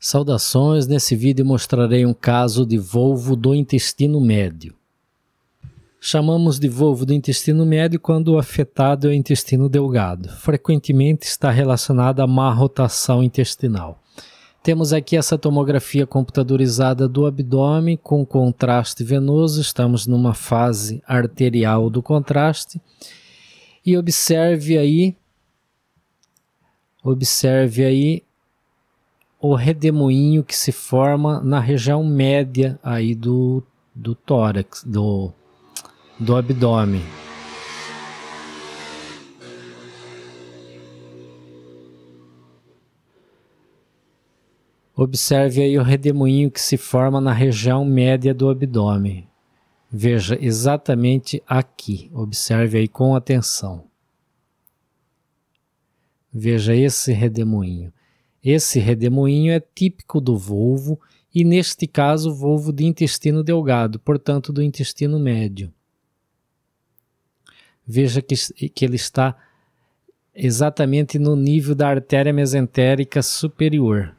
Saudações, nesse vídeo mostrarei um caso de volvo do intestino médio. Chamamos de volvo do intestino médio quando o afetado é o intestino delgado. Frequentemente está relacionado a má rotação intestinal. Temos aqui essa tomografia computadorizada do abdômen com contraste venoso, estamos numa fase arterial do contraste. E observe aí, observe aí o redemoinho que se forma na região média aí do, do tórax, do, do abdômen. Observe aí o redemoinho que se forma na região média do abdômen. Veja exatamente aqui. Observe aí com atenção. Veja esse redemoinho. Esse redemoinho é típico do volvo e, neste caso, volvo de intestino delgado, portanto, do intestino médio. Veja que, que ele está exatamente no nível da artéria mesentérica superior.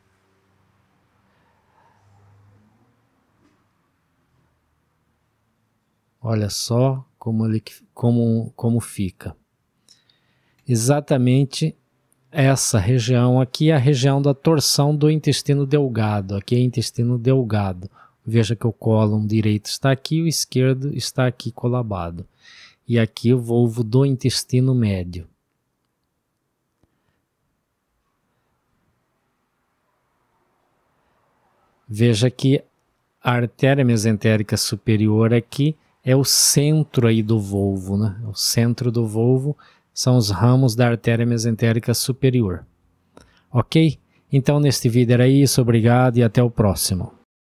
Olha só como, ele, como, como fica. Exatamente essa região aqui é a região da torção do intestino delgado. Aqui é intestino delgado. Veja que o cólon direito está aqui o esquerdo está aqui colabado. E aqui o volvo do intestino médio. Veja que a artéria mesentérica superior aqui é o centro aí do volvo, né? É o centro do volvo são os ramos da artéria mesentérica superior. Ok? Então, neste vídeo era isso, obrigado e até o próximo.